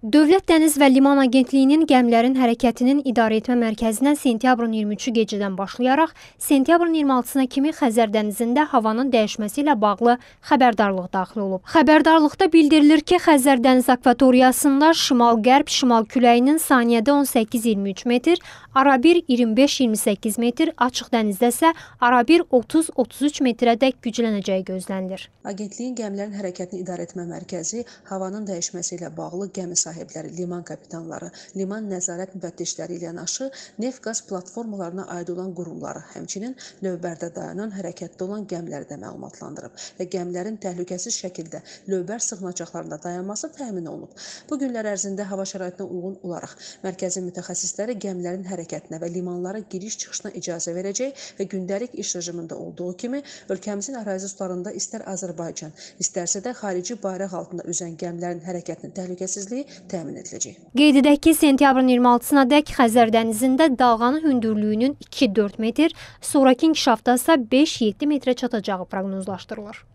Dövlət Dəniz və Liman Agentliyinin gəmlərin hərəkətinin idarəetmə mərkəzinə sentyabrın 23-ü gecədən başlayaraq sentyabrın 26-sına kimi Xəzər dənizində havanın dəyişməsi ilə bağlı xəbərdarlıq daxil olub. Xəbərdarlıqda bildirilir ki, Xəzər dəniz akvatoriyasında şimal-qərb şimal küləyinin saniyədə 18-23 metr, arabir 25-28 metr, açıq dənizdə isə arabir 30-33 metrədək güclənəcəyi gözlənilir. Agentliyin gəmlərin hərəkətini idarəetmə mərkəzi havanın dəyişməsi ilə bağlı gəmi sahibləri, liman kapitanları, liman nəzarət müfəttişləri ilə yanaşı neft-qaz platformalarına aid olan qurumları, həmçinin lövbərdə dayanan hərəkətdə olan gəmiləri də məlumatlandırıb və gəmilərin təhlükəsiz şəkildə lövbər sığınacaqlarında dayanması təmin olunub. Bu günlər ərzində hava şəraitinə uyğun olaraq mərkəzin mütəxəssisləri gəmilərin hərəkətinə və limanlara giriş-çıxışına icazə verəcək və gündəlik iş rejimində olduğu kimi ölkəmizin ərazi sularında istər Azərbaycan, istərsə də xarici bayraq altında üzən gəmilərin hərəkətinin təhlükəsizliyi təmin ediləcək. Qeyd edək ki, sentyabrın 26-sına dək Xəzər dənizində dalğanın hündürlüyünün 2-4 metr, sonrakı inkişafda isə 5-7 metrə çatacağı proqnozlaşdırılır.